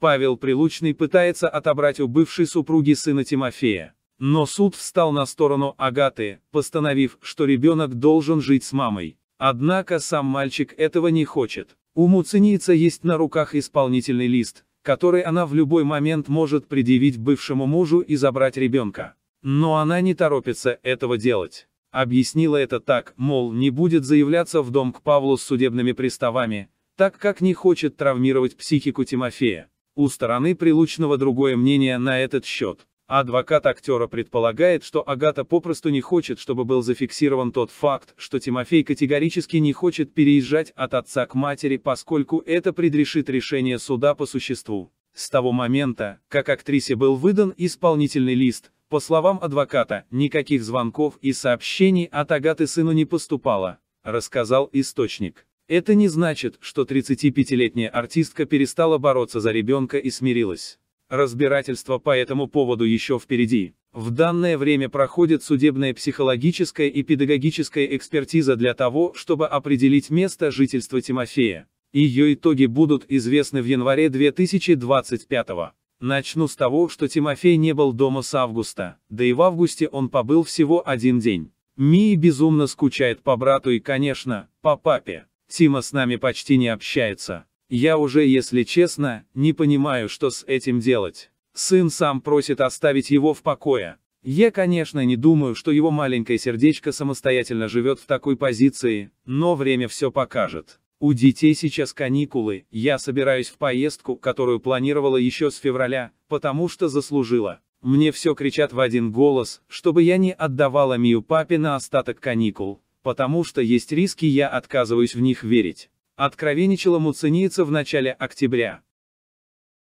Павел Прилучный пытается отобрать у бывшей супруги сына Тимофея. Но суд встал на сторону Агаты, постановив, что ребенок должен жить с мамой. Однако сам мальчик этого не хочет. У муценица есть на руках исполнительный лист, который она в любой момент может предъявить бывшему мужу и забрать ребенка. Но она не торопится этого делать. Объяснила это так, мол, не будет заявляться в дом к Павлу с судебными приставами, так как не хочет травмировать психику Тимофея. У стороны Прилучного другое мнение на этот счет. Адвокат актера предполагает, что Агата попросту не хочет, чтобы был зафиксирован тот факт, что Тимофей категорически не хочет переезжать от отца к матери, поскольку это предрешит решение суда по существу. С того момента, как актрисе был выдан исполнительный лист, по словам адвоката, никаких звонков и сообщений от Агаты сыну не поступало, рассказал источник. Это не значит, что 35-летняя артистка перестала бороться за ребенка и смирилась. Разбирательство по этому поводу еще впереди. В данное время проходит судебная психологическая и педагогическая экспертиза для того, чтобы определить место жительства Тимофея. Ее итоги будут известны в январе 2025 года. Начну с того, что Тимофей не был дома с августа, да и в августе он побыл всего один день. Мии безумно скучает по брату и, конечно, по папе. Тима с нами почти не общается. Я уже, если честно, не понимаю, что с этим делать. Сын сам просит оставить его в покое. Я, конечно, не думаю, что его маленькое сердечко самостоятельно живет в такой позиции, но время все покажет. У детей сейчас каникулы, я собираюсь в поездку, которую планировала еще с февраля, потому что заслужила. Мне все кричат в один голос, чтобы я не отдавала Мию папе на остаток каникул потому что есть риски, я отказываюсь в них верить. Откровенничала Муцениеца в начале октября.